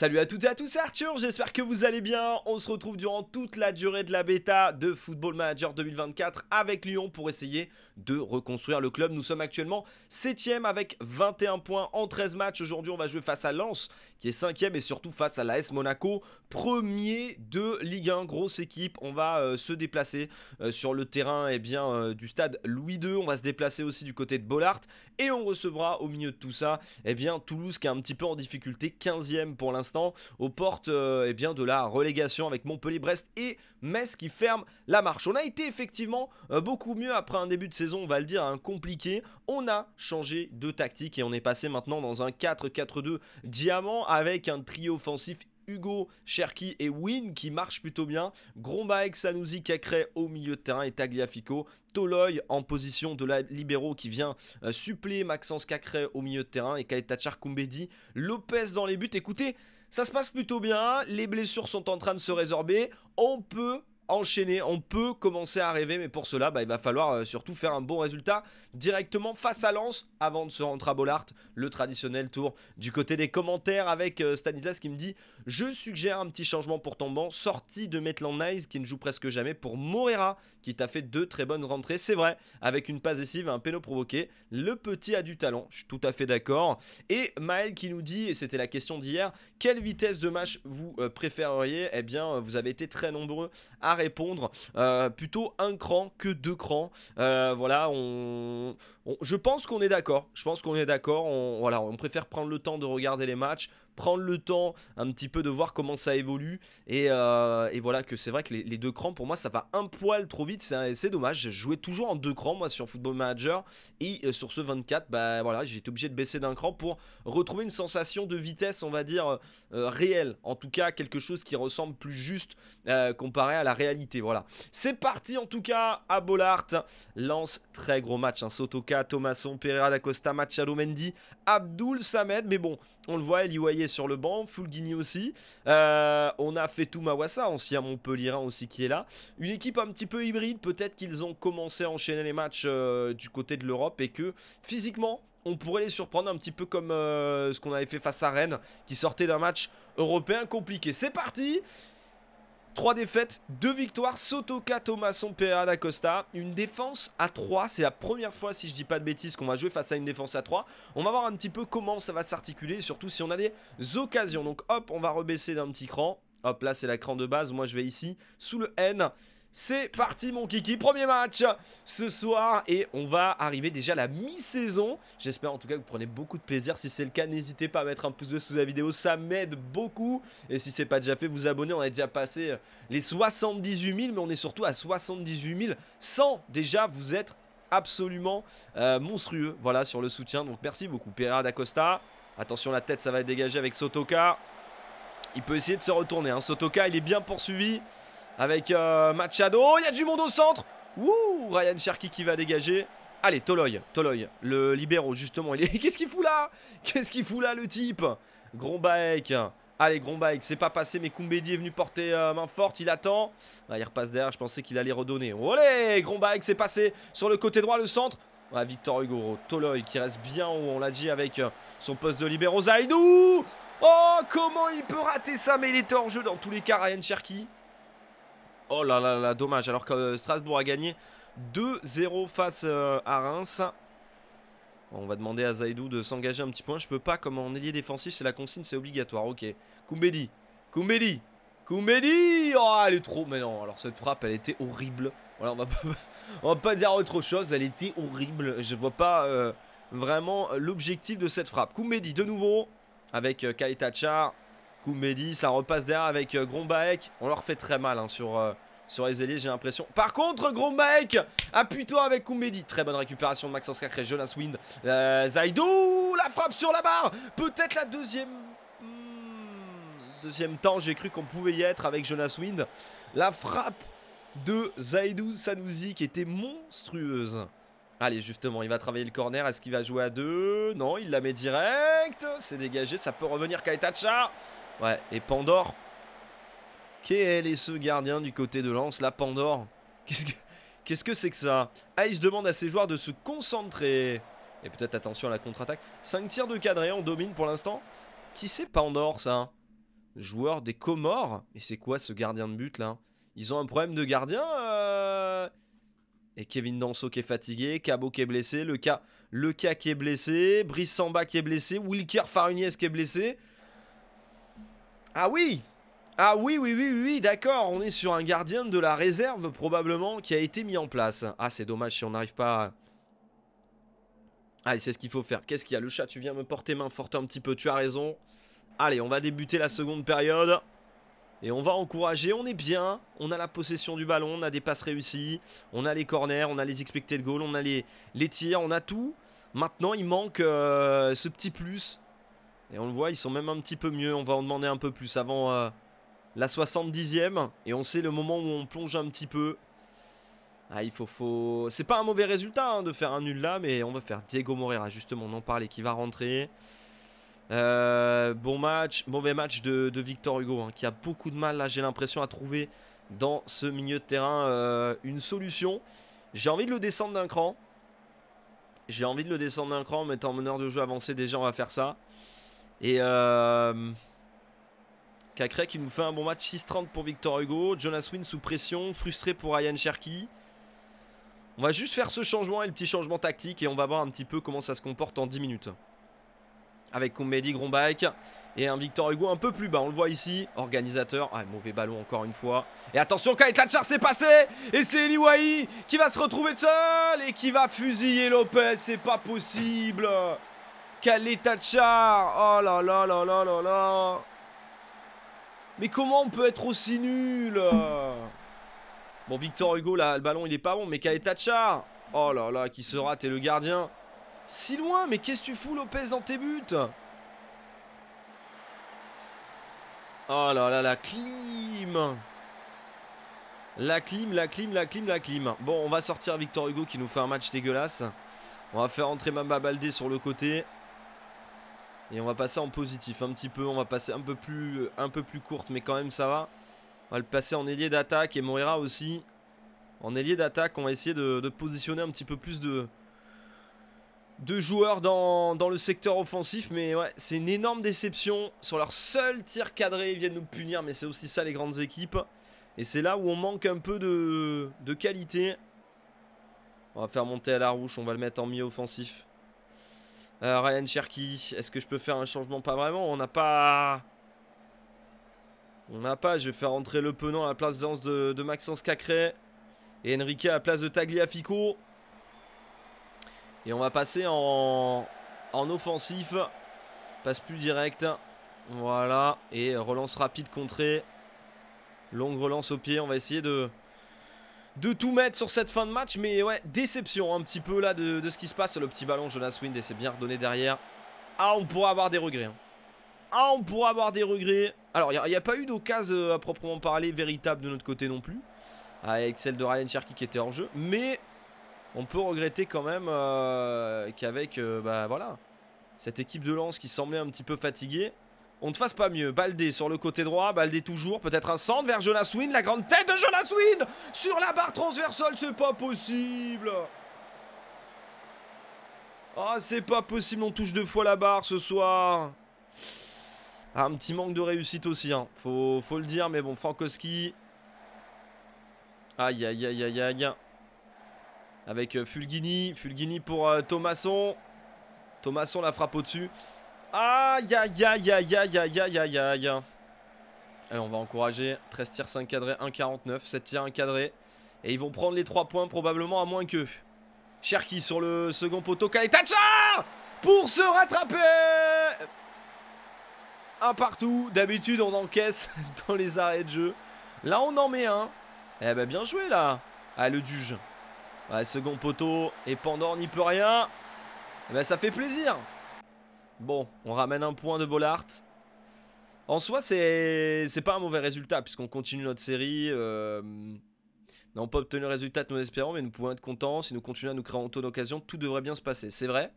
Salut à toutes et à tous, c'est Arthur, j'espère que vous allez bien. On se retrouve durant toute la durée de la bêta de Football Manager 2024 avec Lyon pour essayer de reconstruire le club. Nous sommes actuellement 7ème avec 21 points en 13 matchs. Aujourd'hui, on va jouer face à Lens qui est cinquième et surtout face à l'AS Monaco, premier de Ligue 1, grosse équipe. On va euh, se déplacer euh, sur le terrain eh bien, euh, du stade Louis II, on va se déplacer aussi du côté de Bollard et on recevra au milieu de tout ça eh bien, Toulouse qui est un petit peu en difficulté, 15e pour l'instant, aux portes eh bien, de la relégation avec Montpellier-Brest et Metz qui ferme la marche. On a été effectivement euh, beaucoup mieux après un début de saison, on va le dire, un hein, compliqué. On a changé de tactique et on est passé maintenant dans un 4-4-2 diamant avec un trio offensif Hugo, Cherki et Win qui marchent plutôt bien. Grombaek, Sanusi, Cacré au milieu de terrain et Tagliafico. Toloy en position de la libéraux qui vient euh, suppléer Maxence Cacré au milieu de terrain et Kaita Kumbedi Lopez dans les buts. Écoutez, ça se passe plutôt bien, les blessures sont en train de se résorber, on peut enchaîner, on peut commencer à rêver, mais pour cela, bah, il va falloir euh, surtout faire un bon résultat directement face à Lens avant de se rendre à Bollard. Le traditionnel tour du côté des commentaires avec euh, Stanislas qui me dit Je suggère un petit changement pour ton banc, sortie de Maitland Nice qui ne joue presque jamais pour Morera qui t'a fait deux très bonnes rentrées, c'est vrai, avec une passe et un péno provoqué. Le petit a du talent, je suis tout à fait d'accord. Et Maël qui nous dit, et c'était la question d'hier, quelle vitesse de match vous euh, préféreriez Eh bien, vous avez été très nombreux à répondre euh, plutôt un cran que deux crans. Euh, voilà, on, je pense qu'on est d'accord. Je pense qu'on est d'accord. voilà, on préfère prendre le temps de regarder les matchs prendre le temps un petit peu de voir comment ça évolue. Et, euh, voilà que c'est vrai que les, deux crans, pour moi, ça va un poil trop vite. C'est dommage. Je jouais toujours en deux crans, moi, sur Football Manager. Et euh, sur ce 24, bah, voilà, j'ai été obligé de baisser d'un cran pour retrouver une sensation de vitesse, on va dire, euh, réelle. En tout cas, quelque chose qui ressemble plus juste comparé à la réalité. Voilà. C'est parti, en tout cas, à Bollard. Lance très gros match. Hein. Sotoka, Thomasson, Pereira, Costa, Machado, Mendy, Abdul, Samed. Mais bon, on le voit, Eliwaye sur le banc, Fulgini aussi. Euh, on a fait tout Mawassa, ancien Montpellierin aussi qui est là. Une équipe un petit peu hybride, peut-être qu'ils ont commencé à enchaîner les matchs euh, du côté de l'Europe et que physiquement, on pourrait les surprendre un petit peu comme euh, ce qu'on avait fait face à Rennes, qui sortait d'un match européen compliqué. C'est parti 3 défaites, 2 victoires, Sotoka, Thomason, Pereira, Da Costa. Une défense à 3, c'est la première fois, si je dis pas de bêtises, qu'on va jouer face à une défense à 3. On va voir un petit peu comment ça va s'articuler, surtout si on a des occasions. Donc hop, on va rebaisser d'un petit cran. Hop, là c'est la cran de base, moi je vais ici, sous le N. C'est parti mon kiki, premier match ce soir et on va arriver déjà à la mi-saison. J'espère en tout cas que vous prenez beaucoup de plaisir. Si c'est le cas, n'hésitez pas à mettre un pouce bleu sous la vidéo, ça m'aide beaucoup. Et si c'est pas déjà fait, vous abonner, on a déjà passé euh, les 78 000, mais on est surtout à 78 000 sans déjà vous être absolument euh, monstrueux. Voilà sur le soutien, donc merci beaucoup. Pereira d'Acosta, attention la tête, ça va être dégagé avec Sotoka. Il peut essayer de se retourner, hein. Sotoka il est bien poursuivi avec euh, Machado. Il y a du monde au centre. Ouh, Ryan Cherky qui va dégager. Allez, Toloy, Toloy, le libéro justement. Qu'est-ce qu'il fout là Qu'est-ce qu'il fout là le type Grombaek. Allez, Grombaek, c'est pas passé, mais Koumbedi est venu porter euh, main forte, il attend. Ah, il repasse derrière, je pensais qu'il allait redonner. Olé, Grombaek, c'est passé sur le côté droit, le centre. Ah, Victor Hugo, Toloy qui reste bien haut, on l'a dit, avec euh, son poste de libéraux. Zaidou Oh, comment il peut rater ça, mais il était hors jeu dans tous les cas, Ryan Cherky. Oh là là dommage. Alors que euh, Strasbourg a gagné 2-0 face euh, à Reims. On va demander à Zaidou de s'engager un petit point. Je peux pas, comme en ailier défensif, c'est la consigne, c'est obligatoire. Ok. Koumbedi. Koumbedi. Koumbedi. Oh, elle est trop. Mais non, alors cette frappe, elle était horrible. Voilà, on va pas, va pas dire autre chose. Elle était horrible. Je vois pas euh, vraiment l'objectif de cette frappe. Koumbedi de nouveau avec Kaita Koumbedi, ça repasse derrière avec euh, Grombaek. On leur fait très mal hein, euh, sur, les ailiers, j'ai l'impression. Par contre, Grombaek, A plutôt avec Koumbedi. Très bonne récupération de Maxence et Jonas Wind. Euh, Zaidou, la frappe sur la barre. Peut-être la deuxième hmm, deuxième temps, j'ai cru qu'on pouvait y être avec Jonas Wind. La frappe de Zaidou Sanouzi qui était monstrueuse. Allez, justement, il va travailler le corner. Est-ce qu'il va jouer à deux Non, il la met direct. C'est dégagé, ça peut revenir Kaitacha. Ouais, et Pandore. Quel est ce gardien du côté de Lance, Là, Pandore. Qu'est-ce que c'est -ce que, que ça Ah, il se demande à ses joueurs de se concentrer. Et peut-être attention à la contre-attaque. 5 tirs de cadré, on domine pour l'instant. Qui c'est Pandore, ça Joueur des Comores. et c'est quoi ce gardien de but, là Ils ont un problème de gardien euh. Et Kevin Danso qui est fatigué, Cabo qui est blessé, le cas, le qui est blessé, Brice Samba qui est blessé, Wilker Farunies qui est blessé. Ah oui Ah oui, oui, oui, oui, d'accord. On est sur un gardien de la réserve, probablement, qui a été mis en place. Ah, c'est dommage si on n'arrive pas à... Allez, c'est ce qu'il faut faire. Qu'est-ce qu'il y a Le chat, tu viens me porter main forte un petit peu, tu as raison. Allez, on va débuter la seconde période. Et on va encourager, on est bien, on a la possession du ballon, on a des passes réussies, on a les corners, on a les expected goals, on a les, les tirs, on a tout. Maintenant, il manque euh, ce petit plus et on le voit, ils sont même un petit peu mieux. On va en demander un peu plus avant euh, la 70e. Et on sait le moment où on plonge un petit peu. Ah, il faut... faut... C'est pas un mauvais résultat hein, de faire un nul là, mais on va faire Diego Moreira, justement, on en parlait, qui va rentrer. Euh, bon match, mauvais match de, Victor Hugo, hein, qui a beaucoup de mal, là, j'ai l'impression, à trouver dans ce milieu de terrain euh, une solution. J'ai envie de le descendre d'un cran. J'ai envie de le descendre d'un cran, mais en meneur de jeu avancé, déjà, on va faire ça. Et euh, qui nous fait un bon match 6-30 pour Victor Hugo. Jonas Wynn sous pression, frustré pour Ryan Cherky. On va juste faire ce changement et le petit changement tactique et on va voir un petit peu comment ça se comporte en 10 minutes. Avec Comedy Grombike et un Victor Hugo un peu plus bas. On le voit ici. Organisateur. Ah, mauvais ballon encore une fois. Et attention, Kaitachar s'est passé. Et c'est Eliwai qui va se retrouver seul et qui va fusiller Lopez. C'est pas possible. Calé Oh là là là là là là Mais comment on peut être aussi nul Bon, Victor Hugo, là, le ballon, il est pas bon, mais Calé Oh là là, qui se rate et le gardien Si loin, mais qu'est-ce que tu fous, Lopez, dans tes buts Oh là là, la clim La clim, la clim, la clim, la clim. Bon, on va sortir Victor Hugo qui nous fait un match dégueulasse. On va faire entrer Mamba Baldé sur le côté. Et on va passer en positif un petit peu. On va passer un peu plus, un peu plus courte, mais quand même ça va. On va le passer en ailier d'attaque et Morira aussi. En ailier d'attaque, on va essayer de, positionner un petit peu plus de, joueurs dans, le secteur offensif. Mais ouais, c'est une énorme déception. Sur leur seul tir cadré, ils viennent nous punir. Mais c'est aussi ça les grandes équipes. Et c'est là où on manque un peu de, de qualité. On va faire monter à la rouche. on va le mettre en milieu offensif. Euh, Ryan Cherky, est-ce que je peux faire un changement Pas vraiment, on n'a pas... On n'a pas, je vais faire rentrer Le Penon à la place de, Maxence Cacré. Et Enrique à la place de Tagliafico. Et on va passer en, en offensif. Passe plus direct. Voilà. Et relance rapide contrée. Longue relance au pied. On va essayer de, de tout mettre sur cette fin de match. Mais ouais, déception un petit peu là de, ce qui se passe. Le petit ballon, Jonas Wind et c'est bien redonné derrière. Ah, on pourrait avoir des regrets. Hein. Ah, on pourrait avoir des regrets. Alors, il n'y a, pas eu d'occasion euh, à proprement parler véritable de notre côté non plus. Avec celle de Ryan Cherky qui était en jeu. Mais on peut regretter quand même euh, qu'avec euh, bah, voilà, cette équipe de lance qui semblait un petit peu fatiguée, on ne fasse pas mieux. Baldé sur le côté droit, Baldé toujours, peut-être un centre vers Jonas Wynne. la grande tête de Jonas Wynne sur la barre transversale, c'est pas possible. Ah, c'est pas possible, on touche deux fois la barre ce soir. Ah, un petit manque de réussite aussi, hein. faut, le dire, mais bon, Frankowski. Aïe, aïe, aïe, aïe, aïe. Avec euh, Fulgini, Fulgini pour euh, Thomasson. Thomasson la frappe au-dessus. Aïe, aïe, aïe, aïe, aïe, aïe, aïe, aïe, aïe. Allez, on va encourager. 13 tirs, 5 cadrés, 49 7 tirs, 1 cadré. Et ils vont prendre les 3 points probablement à moins que. Cherki sur le second poteau. Kaletacha Pour se rattraper Un partout. D'habitude, on encaisse dans les arrêts de jeu. Là, on en met un. Eh ben, bien joué, là. Ah, le Duge. Ouais, second poteau. Et Pandore n'y peut rien. Eh ben, ça fait plaisir. Bon, on ramène un point de Bollard. En soi, c'est pas un mauvais résultat, puisqu'on continue notre série. Euh... N'avons pas obtenu le résultat que nous espérons, mais nous pouvons être contents. Si nous continuons à nous créer en taux d'occasion, tout devrait bien se passer. C'est vrai.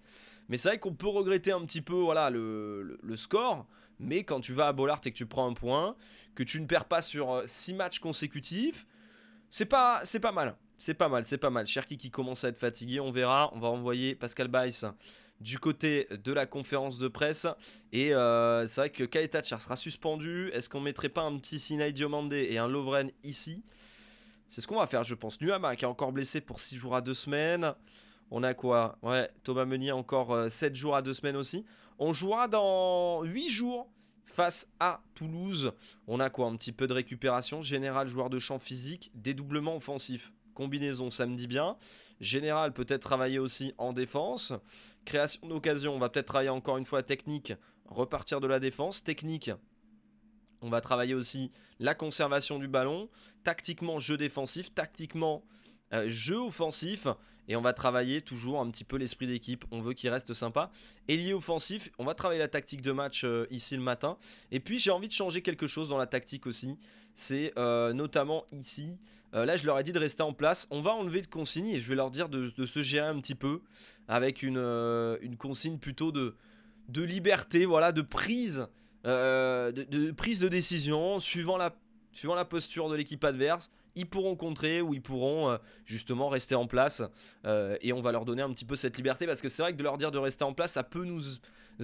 Mais c'est vrai qu'on peut regretter un petit peu voilà, le, score. Mais quand tu vas à Bollard et que tu prends un point, que tu ne perds pas sur 6 euh, matchs consécutifs, c'est pas, pas mal. C'est pas mal, c'est pas mal. Cherki qui commence à être fatigué, on verra. On va envoyer Pascal Baïs du côté de la conférence de presse. Et euh, c'est vrai que Kaetatchar sera suspendu. Est-ce qu'on mettrait pas un petit Sinaï Diomande et un Lovren ici C'est ce qu'on va faire, je pense. Nuama qui est encore blessé pour 6 jours à 2 semaines. On a quoi Ouais, Thomas Meunier encore 7 euh, jours à 2 semaines aussi. On jouera dans 8 jours face à Toulouse. On a quoi Un petit peu de récupération. Général, joueur de champ physique, dédoublement offensif combinaison, ça me dit bien. Général, peut-être travailler aussi en défense. Création d'occasion, on va peut-être travailler encore une fois technique, repartir de la défense. Technique, on va travailler aussi la conservation du ballon. Tactiquement, jeu défensif. Tactiquement, euh, jeu offensif et on va travailler toujours un petit peu l'esprit d'équipe. On veut qu'il reste sympa. Et lié offensif, on va travailler la tactique de match euh, ici le matin. Et puis j'ai envie de changer quelque chose dans la tactique aussi. C'est euh, notamment ici. Euh, là, je leur ai dit de rester en place. On va enlever de consignes et je vais leur dire de, se gérer un petit peu avec une, consigne plutôt de, liberté, voilà, de prise, de, prise de décision suivant la posture de l'équipe adverse ils pourront contrer ou ils pourront euh, justement rester en place. Euh, et on va leur donner un petit peu cette liberté parce que c'est vrai que de leur dire de rester en place, ça peut nous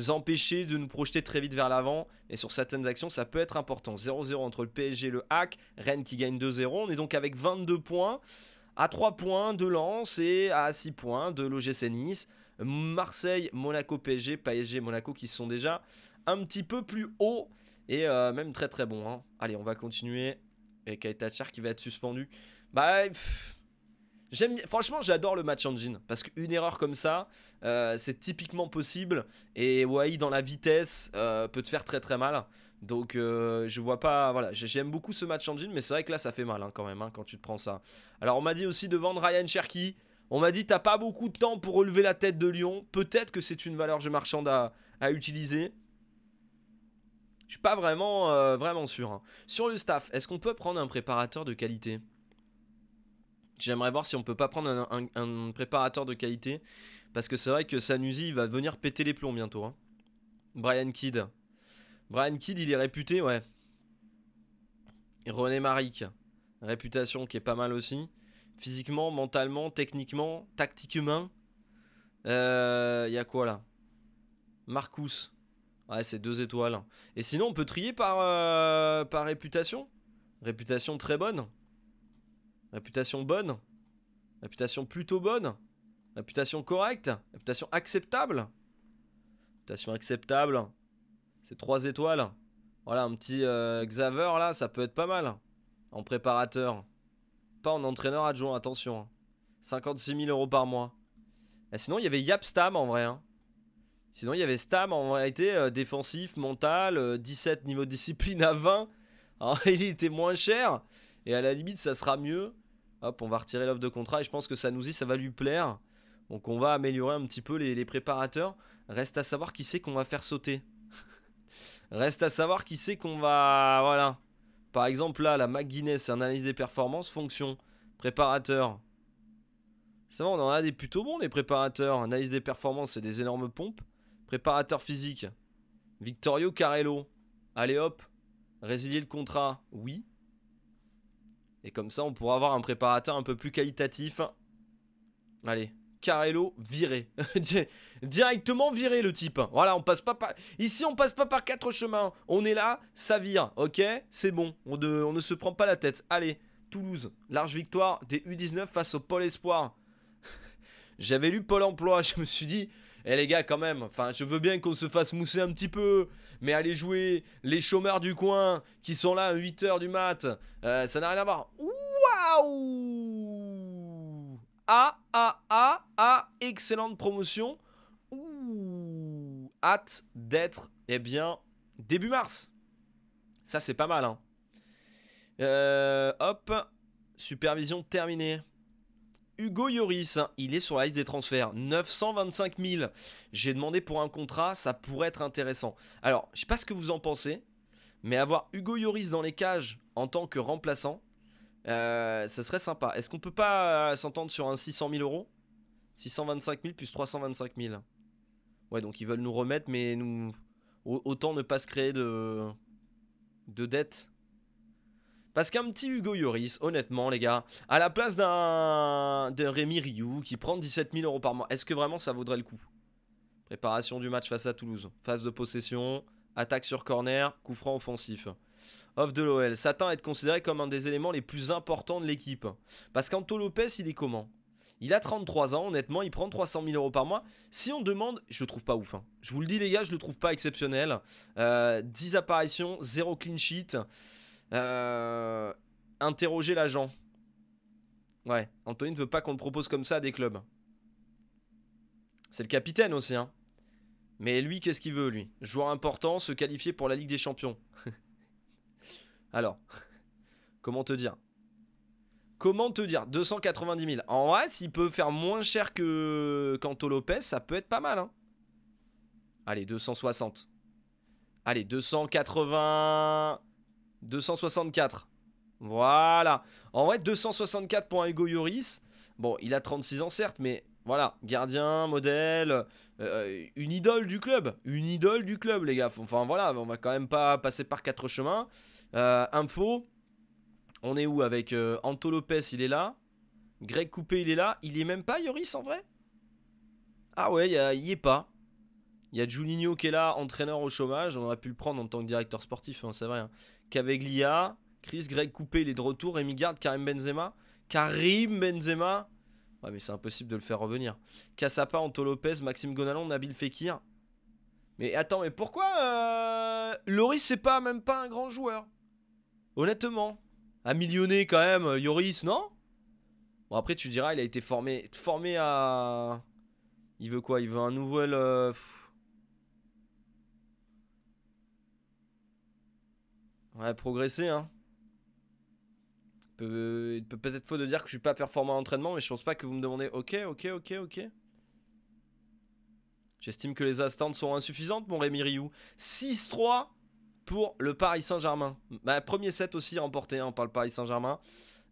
empêcher de nous projeter très vite vers l'avant. Et sur certaines actions, ça peut être important. 0-0 entre le PSG et le Hack. Rennes qui gagne 2-0. On est donc avec 22 points. À 3 points de Lens et à 6 points de l'OGC Nice. Marseille, Monaco, PSG, PSG, Monaco qui sont déjà un petit peu plus haut et euh, même très très bon. Hein. Allez, on va continuer et Kaitacher qui va être suspendu. Bah, j'aime, franchement, j'adore le match en jean. parce qu'une erreur comme ça, euh, c'est typiquement possible et Wai dans la vitesse euh, peut te faire très très mal. Donc euh, je vois pas, voilà, j'aime beaucoup ce match en jean. mais c'est vrai que là ça fait mal hein, quand même hein, quand tu te prends ça. Alors on m'a dit aussi de vendre Ryan Cherky. On m'a dit t'as pas beaucoup de temps pour relever la tête de Lyon. Peut-être que c'est une valeur de marchande à utiliser. Je suis pas vraiment, euh, vraiment sûr. Hein. Sur le staff, est-ce qu'on peut prendre un préparateur de qualité J'aimerais voir si on peut pas prendre un, préparateur de qualité. Parce que c'est vrai que Sanusi, va venir péter les plombs bientôt. Hein. Brian Kidd. Brian Kidd, il est réputé, ouais. René Maric. Réputation qui est pas mal aussi. Physiquement, mentalement, techniquement, tactiquement. Euh, il y a quoi là Marcus. Ouais, c'est deux étoiles. Et sinon, on peut trier par, euh, par réputation. Réputation très bonne. Réputation bonne. Réputation plutôt bonne. Réputation correcte. Réputation acceptable. Réputation acceptable. C'est trois étoiles. Voilà, un petit euh, Xaver là, ça peut être pas mal. En préparateur. Pas en entraîneur adjoint, attention. 56 hein. 000 euros par mois. Et sinon, il y avait Yapstam en vrai. Hein. Sinon, il y avait Stam en réalité euh, défensif, mental, 17 euh, niveau de discipline à 20. Alors, il était moins cher. Et à la limite, ça sera mieux. Hop, on va retirer l'offre de contrat. Et je pense que ça nous Sanusi, ça va lui plaire. Donc, on va améliorer un petit peu les, préparateurs. Reste à savoir qui c'est qu'on va faire sauter. Reste à savoir qui c'est qu'on va. Voilà. Par exemple, là, la McGuinness, analyse des performances, fonction, préparateur. Ça va, on en a des plutôt bons, les préparateurs. Analyse des performances, c'est des énormes pompes. Préparateur physique. Victorio Carello. Allez hop, résilier le contrat. Oui. Et comme ça, on pourra avoir un préparateur un peu plus qualitatif. Allez, Carello viré. Directement viré le type. Voilà, on passe pas par... Ici, on passe pas par quatre chemins. On est là, ça vire. Ok, c'est bon. On, on ne se prend pas la tête. Allez, Toulouse. Large victoire des U19 face au Pôle Espoir. J'avais lu Pôle Emploi. Je me suis dit, eh les gars, quand même, enfin, je veux bien qu'on se fasse mousser un petit peu, mais allez jouer les chômeurs du coin qui sont là à 8h du mat, euh, ça n'a rien à voir. Waouh Ah, ah, ah, ah, excellente promotion. Ouh Hâte d'être, eh bien, début mars. Ça, c'est pas mal, hein. Euh, hop, supervision terminée. Hugo Yoris, il est sur la liste des transferts, 925 000. J'ai demandé pour un contrat, ça pourrait être intéressant. Alors, je sais pas ce que vous en pensez, mais avoir Hugo Yoris dans les cages en tant que remplaçant, euh, ça serait sympa. Est-ce qu'on peut pas euh, s'entendre sur un 600 000 euros 625 000 plus 325 000. Ouais, donc ils veulent nous remettre, mais nous autant ne pas se créer de de dettes. Parce qu'un petit Hugo Yoris, honnêtement les gars, à la place d'un Rémi Ryu qui prend 17 000 euros par mois, est-ce que vraiment ça vaudrait le coup Préparation du match face à Toulouse, phase de possession, attaque sur corner, coup franc offensif. Off de l'OL, Satan est être considéré comme un des éléments les plus importants de l'équipe. Parce qu'Anto Lopez, il est comment il a 33 ans, honnêtement, il prend 300 000 euros par mois. Si on demande, je le trouve pas ouf. Hein. Je vous le dis, les gars, je le trouve pas exceptionnel. 10 euh, apparitions, 0 clean sheet. Euh, interroger l'agent. Ouais, Anthony ne veut pas qu'on le propose comme ça à des clubs. C'est le capitaine aussi, hein. Mais lui, qu'est-ce qu'il veut, lui Joueur important, se qualifier pour la Ligue des Champions. Alors, comment te dire Comment te dire 290 000. En vrai, s'il peut faire moins cher que Canto Lopez, ça peut être pas mal. Hein. Allez, 260. Allez, 280. 264. Voilà. En vrai, 264 pour un Hugo Yoris Bon, il a 36 ans, certes, mais voilà. Gardien, modèle, euh, une idole du club. Une idole du club, les gars. Enfin, voilà, on va quand même pas passer par quatre chemins. Euh, info, on est où avec euh, Anto Lopez, il est là. Greg Coupé, il est là. Il est même pas, Yoris en vrai Ah ouais, il y est pas. Il y a Juninho qui est là, entraîneur au chômage. On aurait pu le prendre en tant que directeur sportif, hein, c'est vrai. Qu'avec hein. Chris, Greg Coupé, il est de retour. Rémi Garde, Karim Benzema. Karim Benzema Ouais, mais c'est impossible de le faire revenir. Cassapa, Anto Lopez, Maxime Gonalon, Nabil Fekir. Mais attends, mais pourquoi euh, Loris, c'est pas même pas un grand joueur Honnêtement. A millionné quand même, Yoris, euh, non Bon, après, tu diras, il a été formé, formé à. Il veut quoi Il veut un nouvel. Euh, Ouais, progresser, hein. il peut peut-être faut de dire que je suis pas performant à l'entraînement, mais je pense pas que vous me demandez ok, ok, ok, ok. J'estime que les astantes sont insuffisantes, mon Rémi Rioux. 6-3 pour le Paris Saint-Germain. Bah, premier set aussi remporté hein, par le Paris Saint-Germain.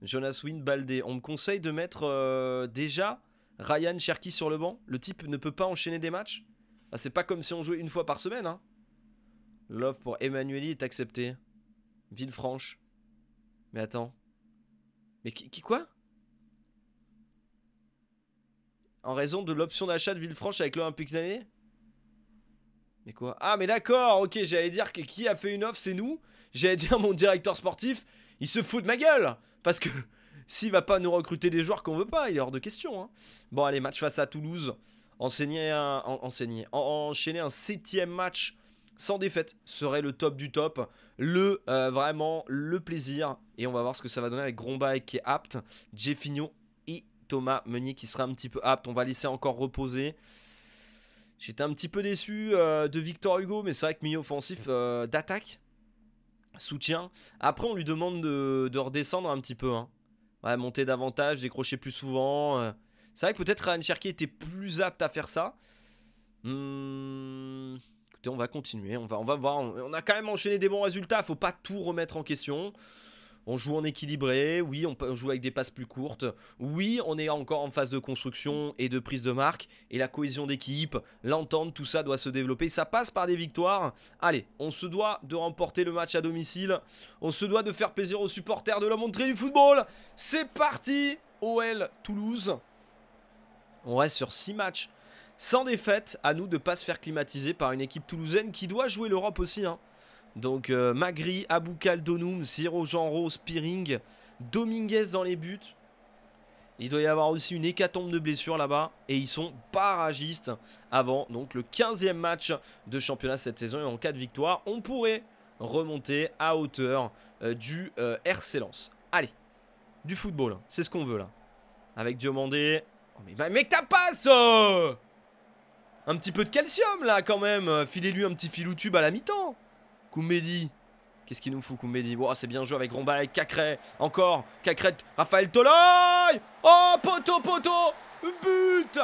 Jonas Wynne Baldé. On me conseille de mettre euh, déjà Ryan Cherki sur le banc. Le type ne peut pas enchaîner des matchs. Bah, c'est pas comme si on jouait une fois par semaine. Hein. Love pour Emmanueli est accepté. Villefranche. Mais attends. Mais qui, quoi En raison de l'option d'achat de Villefranche avec l'Olympique l'année Mais quoi Ah mais d'accord, ok, j'allais dire que qui a fait une offre, c'est nous. J'allais dire mon directeur sportif, il se fout de ma gueule Parce que s'il va pas nous recruter des joueurs qu'on veut pas, il est hors de question. Hein. Bon allez, match face à Toulouse. Enseigner un, enseigner, enchaîner un septième match sans défaite serait le top du top, le euh, vraiment le plaisir et on va voir ce que ça va donner avec Gromba qui est apte, Jeffinho et Thomas Meunier qui sera un petit peu apte. On va laisser encore reposer. J'étais un petit peu déçu euh, de Victor Hugo, mais c'est vrai que milieu offensif euh, d'attaque, soutien. Après, on lui demande de, redescendre un petit peu. Hein. Ouais, monter davantage, décrocher plus souvent. C'est vrai que peut-être Ryan Cherky était plus apte à faire ça. Hum on va continuer, on va, on va voir. On, a quand même enchaîné des bons résultats, faut pas tout remettre en question. On joue en équilibré, oui, on, joue avec des passes plus courtes, oui, on est encore en phase de construction et de prise de marque, et la cohésion d'équipe, l'entente, tout ça doit se développer, ça passe par des victoires. Allez, on se doit de remporter le match à domicile, on se doit de faire plaisir aux supporters, de la montrée du football. C'est parti, OL Toulouse. On reste sur 6 matchs sans défaite, à nous de ne pas se faire climatiser par une équipe toulousaine qui doit jouer l'Europe aussi. Hein. Donc euh, Magri, Aboukal, Donoum, Ziro Genro, Spiring, Dominguez dans les buts. Il doit y avoir aussi une hécatombe de blessures là-bas. Et ils sont paragistes avant donc le 15e match de championnat cette saison. Et en cas de victoire, on pourrait remonter à hauteur euh, du euh, RC Lens. Allez, du football, hein, c'est ce qu'on veut là. Avec Diomandé. Oh, mais, mec, t'as pas un petit peu de calcium, là, quand même. Euh, filez-lui un petit filoutube tube à la mi-temps. Koumédi. Qu'est-ce qu'il nous fout, Koumédi C'est bien joué avec Rombal, Cacret. Encore. Cacret. Raphaël Toloi Oh, poteau, poteau But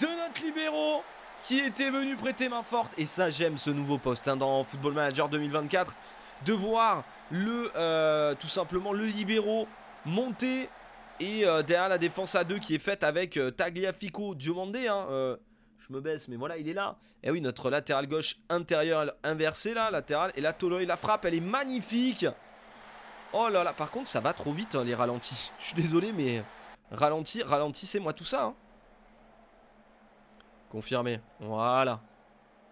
de notre libéraux qui était venu prêter main forte. Et ça, j'aime ce nouveau poste hein, dans Football Manager 2024. De voir le, euh, tout simplement le libéraux monter et euh, derrière la défense à deux qui est faite avec Tagliafico Diomandé. Hein, je me baisse, mais voilà, il est là. Et eh oui, notre latéral gauche intérieur inversé là, latéral. Et là, Toloy, la frappe, elle est magnifique. Oh là là, par contre, ça va trop vite, hein, les ralentis. Je suis désolé, mais ralenti, ralentissez-moi tout ça. Hein. Confirmé. Voilà.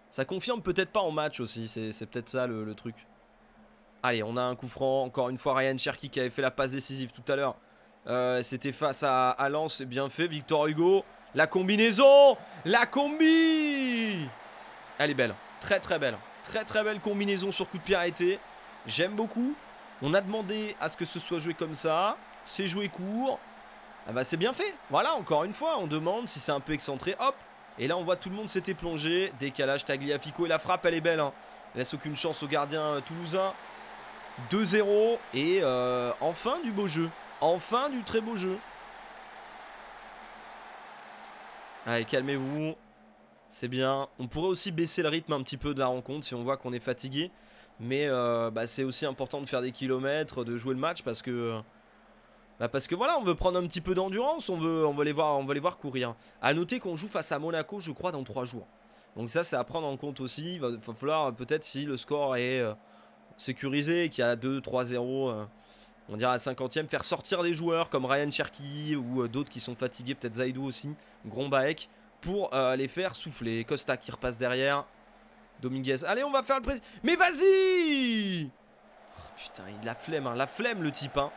Ça confirme peut-être pas en match aussi, c'est peut-être ça le, truc. Allez, on a un coup franc, encore une fois Ryan Cherky qui avait fait la passe décisive tout à l'heure. Euh, c'était face à, à c'est bien fait. Victor Hugo, la combinaison La combi Elle est belle. Très très belle. Très très belle combinaison sur coup de pied arrêté. J'aime beaucoup. On a demandé à ce que ce soit joué comme ça. C'est joué court. Ah bah c'est bien fait. Voilà, encore une fois, on demande si c'est un peu excentré. Hop Et là, on voit tout le monde s'était plongé. Décalage, Tagliafico et la frappe, elle est belle. Hein. Laisse aucune chance au gardien euh, toulousain. 2-0 et euh, enfin du beau jeu. Enfin du très beau jeu. Allez, calmez-vous. C'est bien. On pourrait aussi baisser le rythme un petit peu de la rencontre si on voit qu'on est fatigué. Mais euh, bah, c'est aussi important de faire des kilomètres, de jouer le match parce que... Bah, parce que voilà, on veut prendre un petit peu d'endurance, on veut, on, les voir, on veut les voir courir. À noter qu'on joue face à Monaco, je crois, dans 3 jours. Donc ça, c'est à prendre en compte aussi. Il va, falloir peut-être si le score est euh, sécurisé, qu'il y a 2-3-0 on dirait à 50e, faire sortir des joueurs comme Ryan Cherky ou euh, d'autres qui sont fatigués, peut-être Zaidou aussi, Grombaek, pour euh, les faire souffler. Costa qui repasse derrière. Dominguez. Allez, on va faire le président, Mais vas-y oh, Putain, il a flemme, hein. la flemme le type. Hein.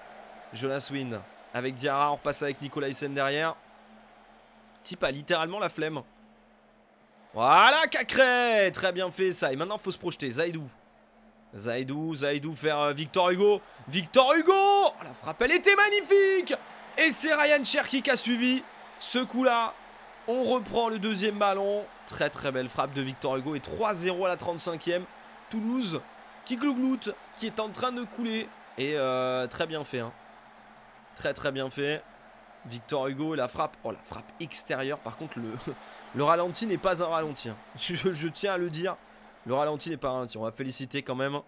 Jonas Wynn avec Diarra, on repasse avec Nicolas Hyssen derrière. type a littéralement la flemme. Voilà, Cacré Très bien fait ça. Et maintenant, il faut se projeter. Zaidou. Zaidou, Zaidou faire euh, Victor Hugo. Victor Hugo oh, La frappe, elle était magnifique Et c'est Ryan Cherki qui a suivi ce coup-là. On reprend le deuxième ballon. Très très belle frappe de Victor Hugo et 3-0 à la 35e. Toulouse qui glougloute, qui est en train de couler. Et euh, très bien fait. Hein. Très très bien fait. Victor Hugo, la frappe. Oh la frappe extérieure. Par contre, le, ralenti n'est pas un ralenti. Hein. je tiens à le dire. Le ralenti n'est pas ralenti. On va féliciter quand même.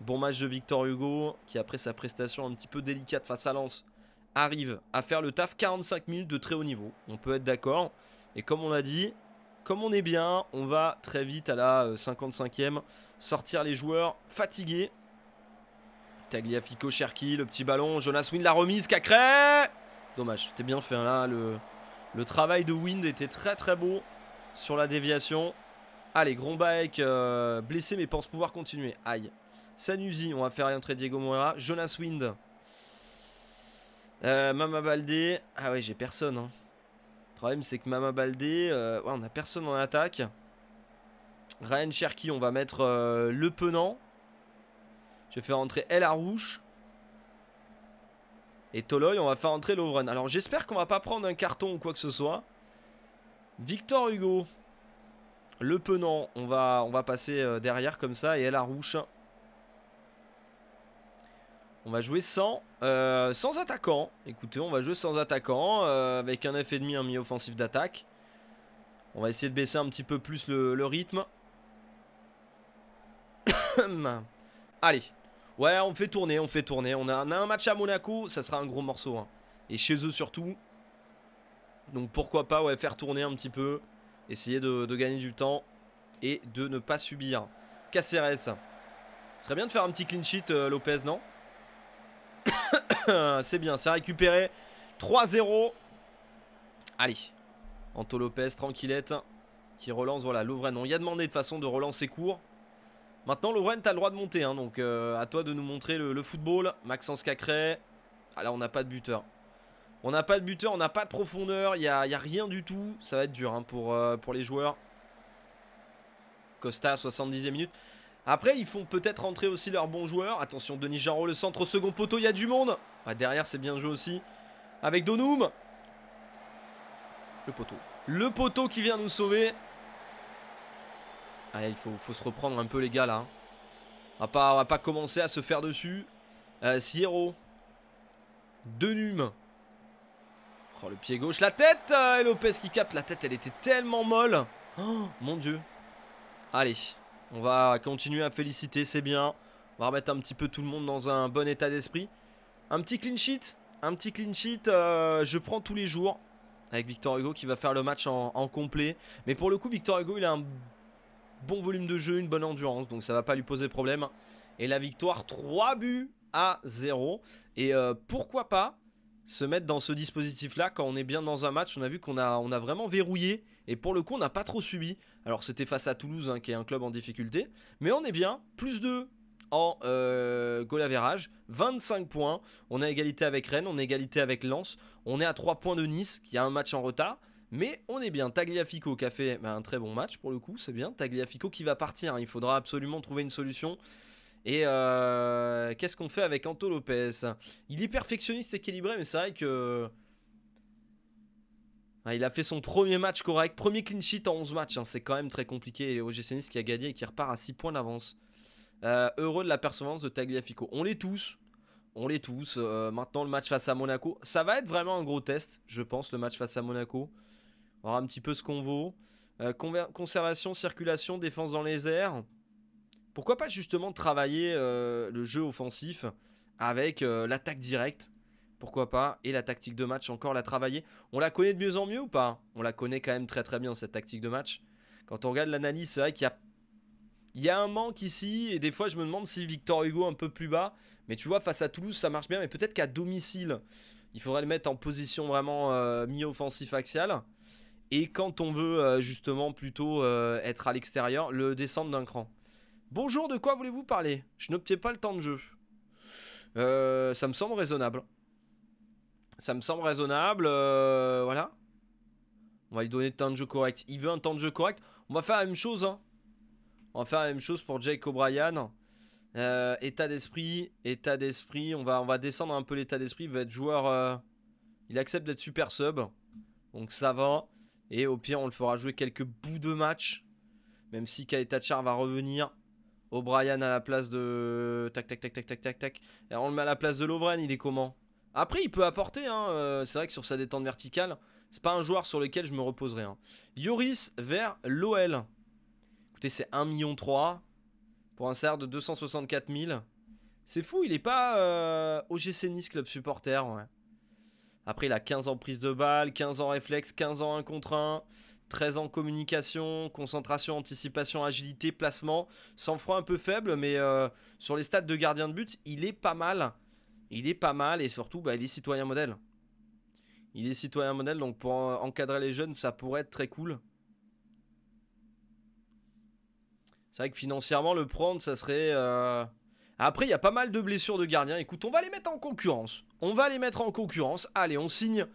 Bon match de Victor Hugo qui, après sa prestation un petit peu délicate face à Lens, arrive à faire le taf. 45 minutes de très haut niveau. On peut être d'accord. Et comme on l'a dit, comme on est bien, on va très vite à la 55e euh, sortir les joueurs fatigués. Tagliafico, Cherki, le petit ballon. Jonas Wind, la remise, Cacré Dommage, c'était bien fait hein, là. Le, le travail de Wind était très très beau sur la déviation. Allez, Grombaek euh, blessé mais pense pouvoir continuer. Aïe. Sanusi, on va faire rentrer Diego Moira. Jonas Wind. Euh, Mama Baldé. Ah ouais, j'ai personne. Hein. Le problème, c'est que Mama Baldé. Euh, ouais, on a personne en attaque. Ryan Cherki, on va mettre Le Penant. Je vais faire rentrer El Arouche. Et Toloy, on va faire rentrer Lovren. Alors j'espère qu'on va pas prendre un carton ou quoi que ce soit. Victor Hugo, le penant, on va, on va passer euh, derrière comme ça. Et elle a rouge. On va jouer sans, euh, sans attaquant. Écoutez, on va jouer sans attaquant. Euh, avec un f demi, un mi offensif d'attaque. On va essayer de baisser un petit peu plus le, rythme. Allez. Ouais, on fait tourner, on fait tourner. On a, un match à Monaco, ça sera un gros morceau. Hein. Et chez eux surtout. Donc pourquoi pas ouais, faire tourner un petit peu. Essayer de, gagner du temps et de ne pas subir. Caceres. Ce serait bien de faire un petit clean sheet, euh, Lopez, non C'est bien, c'est récupéré. 3-0. Allez. Anto Lopez, tranquillette. Qui relance, voilà, Lovren. On y a demandé de façon de relancer court. Maintenant, Lovren, t'as le droit de monter. Hein, donc, euh, à toi de nous montrer le, football. Maxence Cacré. Ah là, on n'a pas de buteur. On n'a pas de buteur, on n'a pas de profondeur, il n'y a, a, rien du tout. Ça va être dur hein, euh, pour, les joueurs. Costa, 70e minute. Après, ils font peut-être rentrer aussi leurs bons joueurs. Attention, Denis Jarro, le centre au second poteau, il y a du monde. derrière, c'est bien joué aussi. Avec Donoum. Le poteau. Le poteau qui vient nous sauver. Ah, il faut, se reprendre un peu, les gars, là. Hein. On va pas, va pas commencer à se faire dessus. Euh, Denum. Oh, le pied gauche, la tête euh, Et Lopez qui capte la tête, elle était tellement molle. Oh, mon Dieu. Allez, on va continuer à féliciter, c'est bien. On va remettre un petit peu tout le monde dans un bon état d'esprit. Un petit clean sheet, un petit clean sheet, euh, je prends tous les jours. Avec Victor Hugo qui va faire le match en, complet. Mais pour le coup, Victor Hugo, il a un bon volume de jeu, une bonne endurance. Donc ça va pas lui poser problème. Et la victoire, 3 buts à 0. Et euh, pourquoi pas se mettre dans ce dispositif-là quand on est bien dans un match. On a vu qu'on a, on a vraiment verrouillé et pour le coup, on n'a pas trop subi. Alors, c'était face à Toulouse, hein, qui est un club en difficulté, mais on est bien. Plus 2 en euh, 25 points. On a égalité avec Rennes, on a égalité avec Lens. On est à 3 points de Nice, qui a un match en retard. Mais on est bien. Tagliafico qui a fait bah, un très bon match pour le coup, c'est bien. Tagliafico qui va partir. Hein. Il faudra absolument trouver une solution. Et euh, qu'est-ce qu'on fait avec Anto Lopez Il est perfectionniste équilibré, mais c'est vrai que. Ah, il a fait son premier match correct, premier clean sheet en 11 matchs. Hein. C'est quand même très compliqué. Et OGC qui a gagné et qui repart à 6 points d'avance. Euh, heureux de la performance de Tagliafico. On l'est tous. On l'est tous. Euh, maintenant, le match face à Monaco. Ça va être vraiment un gros test, je pense, le match face à Monaco. On aura un petit peu ce qu'on vaut. conservation, circulation, défense dans les airs. Pourquoi pas justement travailler euh, le jeu offensif avec euh, l'attaque directe Pourquoi pas Et la tactique de match encore la travailler On la connaît de mieux en mieux ou pas On la connaît quand même très très bien cette tactique de match. Quand on regarde l'analyse, c'est vrai qu'il y a il un manque ici, et des fois je me demande si Victor Hugo un peu plus bas, mais tu vois, face à Toulouse, ça marche bien, mais peut-être qu'à domicile, il faudrait le mettre en position vraiment euh, mi-offensif axial. Et quand on veut justement plutôt être à l'extérieur, le descendre d'un cran. Bonjour, de quoi voulez-vous parler Je n'obtiens pas le temps de jeu. Euh, ça me semble raisonnable. Ça me semble raisonnable. Euh, voilà. On va lui donner le temps de jeu correct. Il veut un temps de jeu correct. On va faire la même chose. Hein. On va faire la même chose pour Jake O'Brien. Euh, état d'esprit, état d'esprit. On va, on va descendre un peu l'état d'esprit. Il va être joueur. il accepte d'être super sub. Donc ça va. Et au pire, on le fera jouer quelques bouts de match. Même si Kaeta Char va revenir. O'Brien à la place de. Tac, tac, tac, tac, tac, tac, tac. on le met à la place de Lovren, il est comment Après, il peut apporter. Hein. Euh, c'est vrai que sur sa détente verticale, c'est pas un joueur sur lequel je me reposerai. Hein. Yoris vers l'OL. Écoutez, c'est 1,3 million pour un salaire de 264 000. C'est fou, il est pas euh, OGC Nice club supporter. Ouais. Après, il a 15 ans prise de balle, 15 ans réflexe, 15 ans 1 contre 1. 13 ans communication, concentration, anticipation, agilité, placement. Sans froid un peu faible, mais euh, sur les stats de gardien de but, il est pas mal. Il est pas mal et surtout, bah, il est citoyen modèle. Il est citoyen modèle, donc pour encadrer les jeunes, ça pourrait être très cool. C'est vrai que financièrement, le prendre, ça serait... Euh, Après, il y a pas mal de blessures de gardien. Écoute, on va les mettre en concurrence. On va les mettre en concurrence. Allez, on signe.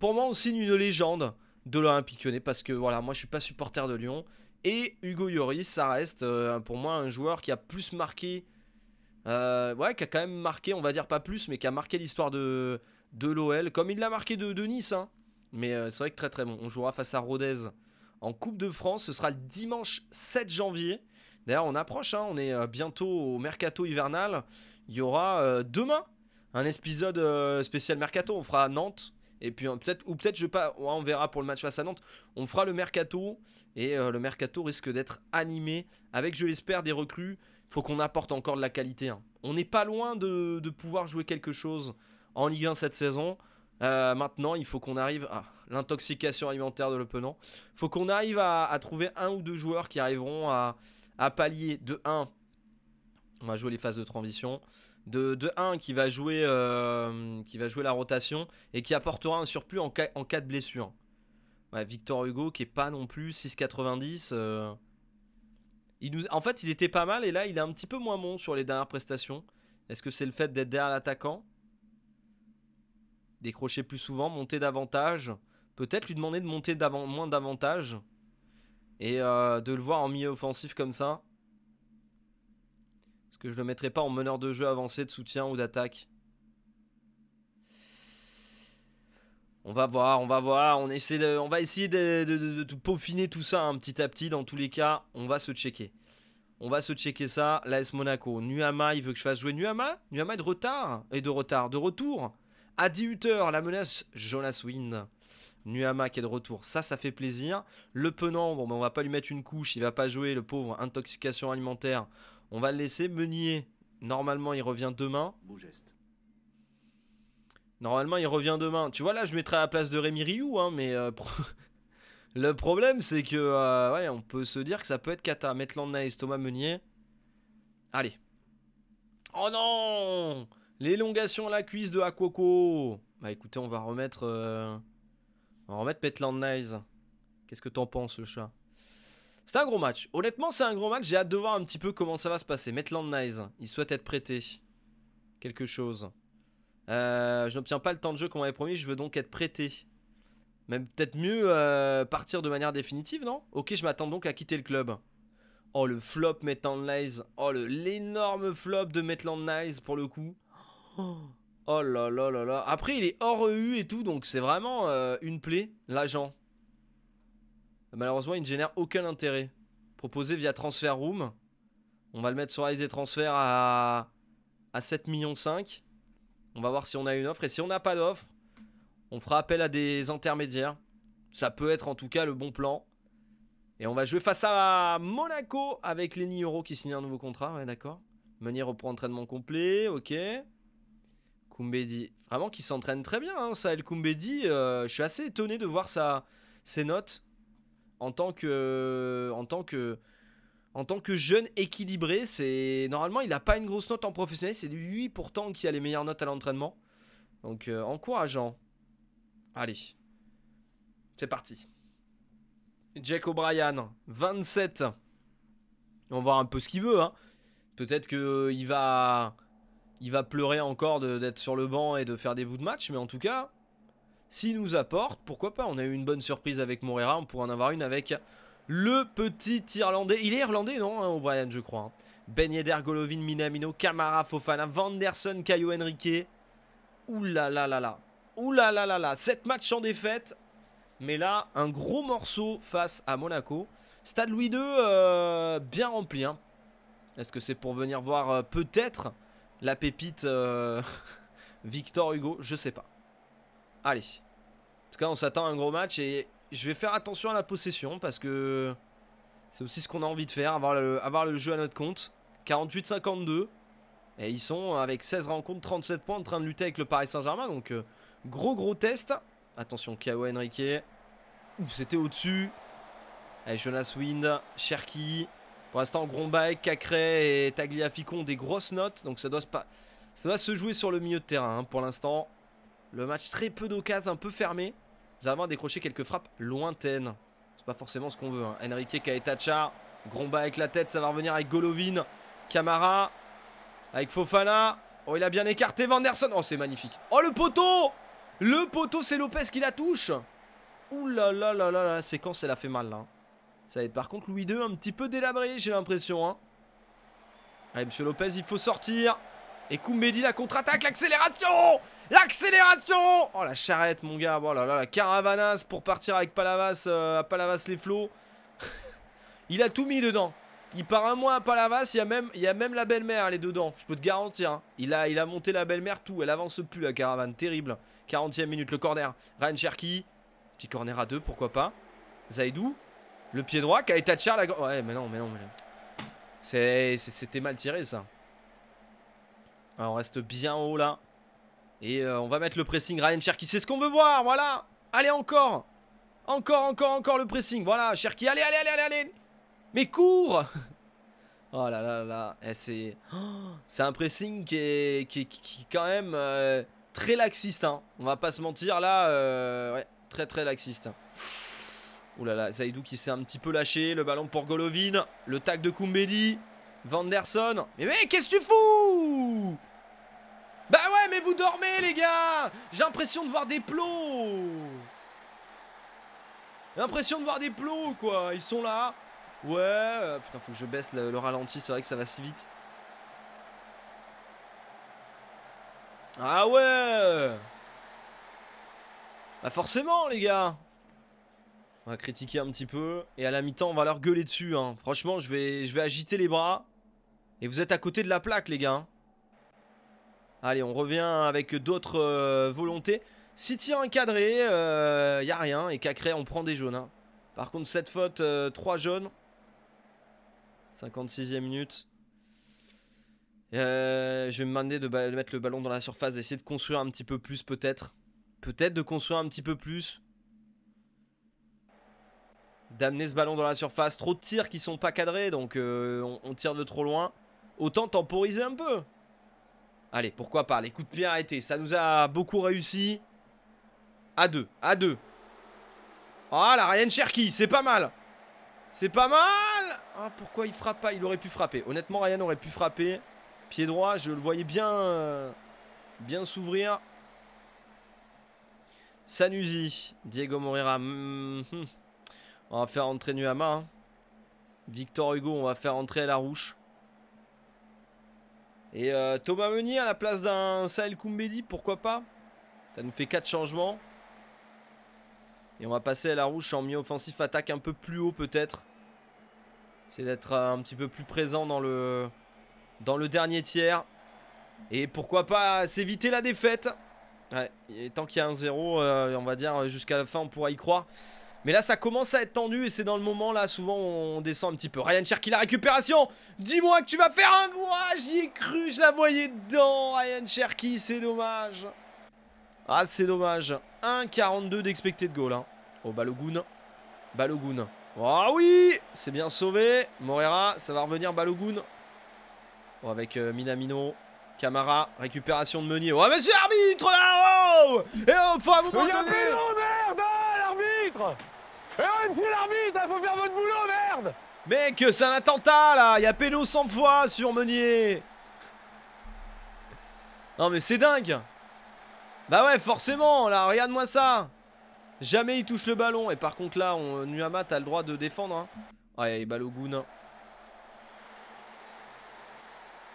Pour moi, on signe une légende de l'Olympique Lyonnais parce que voilà, moi je suis pas supporter de Lyon et Hugo Lloris, ça reste euh, pour moi un joueur qui a plus marqué euh, ouais, qui a quand même marqué, on va dire pas plus, mais qui a marqué l'histoire de, de l'OL, comme il l'a marqué de, Nice. Hein. Mais euh, c'est vrai que très très bon. On jouera face à Rodez en Coupe de France. Ce sera le dimanche 7 janvier. D'ailleurs, on approche, hein. on est bientôt au mercato hivernal. Il y aura demain un épisode spécial mercato. On fera Nantes, et puis peut-être ou peut-être je pas, on verra pour le match face à Nantes. On fera le mercato et euh, le mercato risque d'être animé avec, je l'espère, des recrues. Faut qu'on apporte encore de la qualité. Hein. On n'est pas loin de, pouvoir jouer quelque chose en Ligue 1 cette saison. Euh, maintenant, il faut qu'on arrive à ah, l'intoxication alimentaire de Il Faut qu'on arrive à, trouver un ou deux joueurs qui arriveront à, à pallier de 1. On va jouer les phases de transition de, 1 qui va, jouer, euh, qui va jouer la rotation et qui apportera un surplus en cas, en cas de blessure. Victor Hugo qui est pas non plus 6,90. Euh. Il nous... En fait, il était pas mal et là, il est un petit peu moins bon sur les dernières prestations. Est-ce que c'est le fait d'être derrière l'attaquant Décrocher plus souvent, monter davantage Peut-être lui demander de monter moins davantage et euh, de le voir en milieu offensif comme ça est-ce que je le mettrais pas en meneur de jeu avancé, de soutien ou d'attaque On va voir, on va voir, on, essaie de, on va essayer de, peaufiner tout ça un hein, petit à petit. Dans tous les cas, on va se checker. On va se checker ça. L'AS Monaco. Nuama, il veut que je fasse jouer Nuama. Nuama est de retard. Et de retard. De retour. À 18h, la menace Jonas Wind. Nuama qui est de retour. Ça, ça fait plaisir. Le penant, bon, ben, on va pas lui mettre une couche. Il va pas jouer. Le pauvre, intoxication alimentaire. On va le laisser. Meunier, normalement, il revient demain. Beau geste. Normalement, il revient demain. Tu vois, là, je mettrais à la place de Rémi Rioux, hein, mais euh, le problème, c'est que euh, ouais, on peut se dire que ça peut être Kata. Metland Nice, Thomas Meunier. Allez. Oh non L'élongation à la cuisse de Akoko Bah écoutez, on va remettre... Euh, on va remettre Maitland Nice. Qu'est-ce que t'en penses, le chat c'est un gros match. Honnêtement, c'est un gros match. J'ai hâte de voir un petit peu comment ça va se passer. Maitland Nice, il souhaite être prêté. Quelque chose. Euh, je n'obtiens pas le temps de jeu qu'on m'avait promis. Je veux donc être prêté. Même peut-être mieux euh, partir de manière définitive, non Ok, je m'attends donc à quitter le club. Oh, le flop Maitland Nice. Oh, l'énorme flop de Maitland Nice pour le coup. Oh. là là là là. Après, il est hors EU et tout, donc c'est vraiment euh, une plaie, l'agent. Malheureusement, il ne génère aucun intérêt. Proposé via Transfer Room. On va le mettre sur Rise des à, à millions On va voir si on a une offre. Et si on n'a pas d'offre, on fera appel à des intermédiaires. Ça peut être en tout cas le bon plan. Et on va jouer face à Monaco avec Lenny Euro qui signe un nouveau contrat. Ouais, d'accord. Meunier reprend entraînement complet. Ok. Koumbedi, vraiment qui s'entraîne très bien. Hein, Sahel Koumbedi, euh, je suis assez étonné de voir sa, ses notes en tant que en tant que en tant que jeune équilibré, c'est normalement il n'a pas une grosse note en professionnel, c'est lui pourtant qui a les meilleures notes à l'entraînement. Donc euh, encourageant. Allez, c'est parti. Jack O'Brien, 27. On va voir un peu ce qu'il veut. Hein. Peut-être que euh, il va il va pleurer encore d'être sur le banc et de faire des bouts de match, mais en tout cas, s'il nous apporte, pourquoi pas. On a eu une bonne surprise avec Moreira. on pourrait en avoir une avec le petit Irlandais. Il est Irlandais, non, hein, O'Brien, je crois. Hein. Ben Golovin, Minamino, Camara, Fofana, Vanderson, Caio Henrique. Ouh là là là là. Ouh là là là là. 7 matchs en défaite. Mais là, un gros morceau face à Monaco. Stade Louis II, euh, bien rempli. Hein. Est-ce que c'est pour venir voir euh, peut-être la pépite euh, Victor Hugo Je sais pas. Allez. En tout cas, on s'attend à un gros match et je vais faire attention à la possession parce que c'est aussi ce qu'on a envie de faire, avoir le, jeu à notre compte. 48-52. Et ils sont avec 16 rencontres, 37 points en train de lutter avec le Paris Saint-Germain. Donc euh, gros gros test. Attention Enrique. Henrique. C'était au-dessus. Allez, Jonas Wind, Cherki. Pour l'instant, Gronbaek, Cacré et Tagliafico ont des grosses notes. Donc ça doit se, pas... ça va se jouer sur le milieu de terrain hein, pour l'instant. Le match très peu d'occasions, un peu fermé. Nous avoir décroché quelques frappes lointaines. C'est pas forcément ce qu'on veut. Hein. Enrique caetacha Gromba avec la tête, ça va revenir avec Golovin. Camara. Avec Fofana. Oh, il a bien écarté Vanderson. Oh, c'est magnifique. Oh, le poteau Le poteau, c'est Lopez qui la touche. Ouh là là là là, la séquence, elle a fait mal là. Hein. Ça va être par contre Louis II un petit peu délabré, j'ai l'impression. Hein. Allez, monsieur Lopez, il faut sortir. Et Koumbedi la contre-attaque, l'accélération L'accélération Oh la charrette mon gars, voilà la Caravanas pour partir avec Palavas euh, à Palavas les flots. il a tout mis dedans. Il part un mois à Palavas, il y a même, il y a même la belle-mère elle est dedans, je peux te garantir. Hein. Il, a, il a monté la belle-mère tout, elle avance plus la caravane, terrible. 40 e minute, le corner. Ryan qui. petit corner à deux, pourquoi pas. Zaidou, le pied droit, Kaïta Char, la... Ouais mais non, mais non, mais... C'était mal tiré ça on reste bien haut là. Et euh, on va mettre le pressing. Ryan Cherki, c'est ce qu'on veut voir. Voilà. Allez, encore. Encore, encore, encore le pressing. Voilà, Cherki. Allez, allez, allez, allez, allez. Mais cours Oh là là là. Eh, oh, c'est un pressing qui est, qui, qui, quand même euh, très laxiste. Hein. On va pas se mentir là. Euh, très très laxiste. Ouh là là, Zaidou qui s'est un petit peu lâché. Le ballon pour Golovin. Le tac de Koumbedi. Vanderson. Mais mais qu'est-ce que tu fous vous dormez, les gars J'ai l'impression de voir des plots L'impression de voir des plots, quoi Ils sont là Ouais, euh, putain, faut que je baisse le, ralenti, c'est vrai que ça va si vite. Ah ouais Bah forcément, les gars On va critiquer un petit peu, et à la mi-temps, on va leur gueuler dessus. Hein. Franchement, je vais, je vais agiter les bras. Et vous êtes à côté de la plaque, les gars. Hein. Allez, on revient avec d'autres euh, volontés. Si tir encadré, il euh, n'y a rien. Et Cacré, on prend des jaunes. Hein. Par contre, cette faute, 3 euh, jaunes. 56e minute. je vais me demander de, mettre le ballon dans la surface, d'essayer de construire un petit peu plus peut-être. Peut-être de construire un petit peu plus. D'amener ce ballon dans la surface. Trop de tirs qui sont pas cadrés, donc on tire de trop loin. Autant temporiser un peu. Allez, pourquoi pas, les coups de pied arrêtés, ça nous a beaucoup réussi. À deux, à deux. Ah, la Ryan Cherky, c'est pas mal. C'est pas mal Ah, pourquoi il frappe pas Il aurait pu frapper. Honnêtement, Ryan aurait pu frapper. Pied droit, je le voyais bien, euh, bien s'ouvrir. Sanusi, Diego Morera hmm, hmm. On va faire entrer Nuama. Hein. Victor Hugo, on va faire entrer Rouche et euh, Thomas Meunier à la place d'un Sahel Koumbedi, pourquoi pas Ça nous fait 4 changements. Et on va passer à la rouge en milieu offensif, attaque un peu plus haut peut-être. C'est d'être euh, un petit peu plus présent dans le, dans le dernier tiers. Et pourquoi pas s'éviter la défaite et tant qu'il y a un 0, euh, on va dire jusqu'à la fin, on pourra y croire. Mais là, ça commence à être tendu et c'est dans le moment là, souvent on descend un petit peu. Ryan Cherky, la récupération Dis-moi que tu vas faire un goût J'y ai cru, je la voyais dedans Ryan Cherky, c'est dommage Ah, c'est dommage 1,42 d'expected goal hein. Oh, Balogun Balogun oh, oui C'est bien sauvé Morera, ça va revenir Balogun oh, Avec euh, Minamino Camara, récupération de Meunier. Oh, monsieur l'arbitre là oh Et enfin, vous merde. Hein et on oh, l'arbitre, faut faire votre boulot, merde Mec, c'est un attentat, là Il y a péno 100 fois sur Meunier Non, mais c'est dingue Bah ouais, forcément, là, regarde-moi ça Jamais il touche le ballon. Et par contre, là, on, Nuama, t'as le droit de défendre. Hein. Ouais, il balles au goût, hein.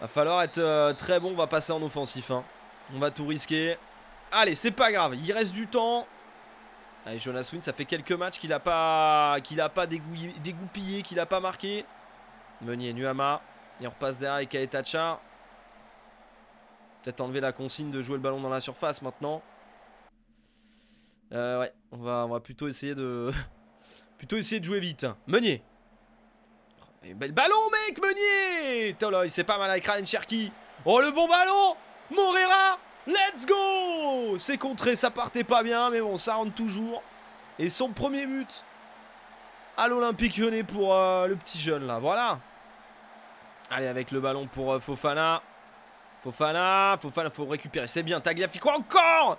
Va falloir être euh, très bon. On va passer en offensif. Hein. On va tout risquer. Allez, c'est pas grave. Il reste du temps. Allez, Jonas Wynn, ça fait quelques matchs qu'il n'a pas, qu'il a pas dégoupillé, qu'il n'a pas marqué. Meunier, Nuama. Et on repasse derrière avec Aetacha. Peut-être enlever la consigne de jouer le ballon dans la surface maintenant. Euh, ouais, on va, plutôt essayer de... plutôt essayer de jouer vite. Meunier. Oh, ballon, mec, Meunier il s'est pas mal avec Ryan Cherki. Oh, le bon ballon Morera Let's go C'est contré, ça partait pas bien, mais bon, ça rentre toujours. Et son premier but à l'Olympique Lyonnais pour euh, le petit jeune, là. Voilà. Allez, avec le ballon pour euh, Fofana. Fofana, Fofana, faut récupérer. C'est bien, Tagliafico encore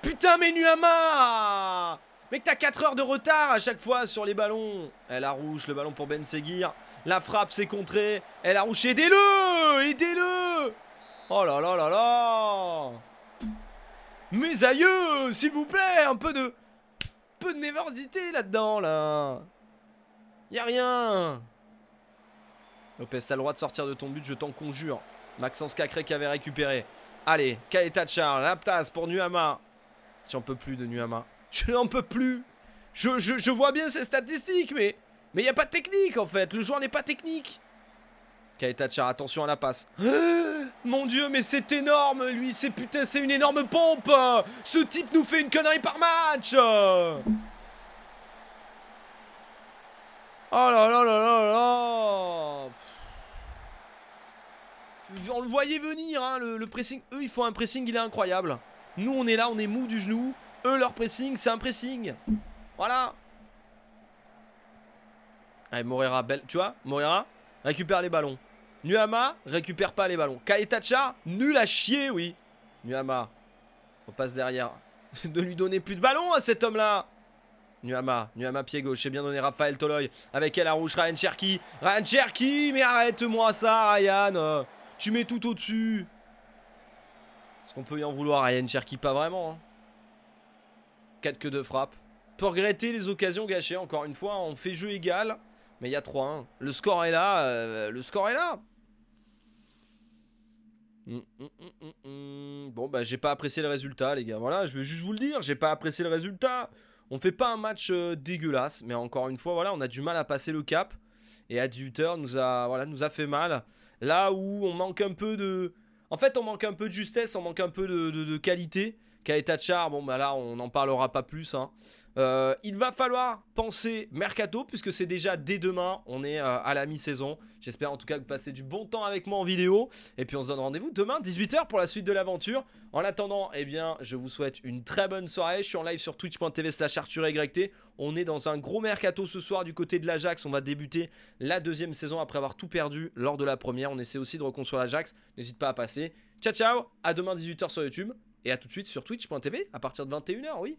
Putain, mais Nuama Mec, t'as 4 heures de retard à chaque fois sur les ballons. Elle a rouge, le ballon pour Ben Seguir. La frappe, c'est contré. Elle a rouge, aidez-le Aidez-le Oh là là là là Mes aïeux, s'il vous plaît, un peu de... Peu de névrosité là-dedans, là Y a rien Lopez, t'as le droit de sortir de ton but, je t'en conjure. Maxence Cacré qui avait récupéré. Allez, Kaeta Charles, pour Nuama. J'en peux plus de Nuama. Je n'en peux plus. Je, vois bien ces statistiques, mais Mais il n'y a pas de technique en fait. Le joueur n'est pas technique cher attention à la passe. Mon dieu, mais c'est énorme, lui, c'est putain, c'est une énorme pompe Ce type nous fait une connerie par match Oh là là là là là On le voyait venir, hein, le, pressing. Eux, ils font un pressing, il est incroyable. Nous, on est là, on est mou du genou. Eux, leur pressing, c'est un pressing. Voilà. Allez, eh, Morera, belle. Tu vois, Morera, récupère les ballons. Nuama récupère pas les ballons. Kaetacha, nul à chier, oui. Nuama passe derrière. De lui donner plus de ballons à cet homme-là. Nuama, Nuama pied gauche, J'ai bien donné Raphaël Toloy. Avec elle à rouge, Ryan Cherki. Ryan Cherki, mais arrête-moi ça, Ryan. Tu mets tout au-dessus. Est-ce qu'on peut y en vouloir, Ryan Cherki Pas vraiment. Hein. Quatre 4 que 2 frappes. Pour regretter les occasions gâchées, encore une fois, on fait jeu égal. Mais il y a 3-1. Le score est là. Euh, le score est là. Hum, hum, hum, bon, bah, j'ai pas apprécié le résultat, les gars. Voilà, je vais juste vous le dire. J'ai pas apprécié le résultat. On fait pas un match euh, dégueulasse. Mais encore une fois, voilà, on a du mal à passer le cap. Et Adulter nous a, voilà, nous a fait mal. Là où on manque un peu de. En fait, on manque un peu de justesse, on manque un peu de qualité char bon bah là on n'en parlera pas plus. Hein. Euh, il va falloir penser mercato puisque c'est déjà dès demain, on est euh, à la mi-saison. J'espère en tout cas que vous passez du bon temps avec moi en vidéo et puis on se donne rendez-vous demain 18h pour la suite de l'aventure. En attendant, eh bien, je vous souhaite une très bonne soirée. Je suis en live sur twitch.tv/arthurYT. On est dans un gros mercato ce soir du côté de l'Ajax. On va débuter la deuxième saison après avoir tout perdu lors de la première. On essaie aussi de reconstruire l'Ajax. N'hésite pas à passer. Ciao ciao, à demain 18h sur YouTube. Et à tout de suite sur twitch.tv à partir de 21h, oui.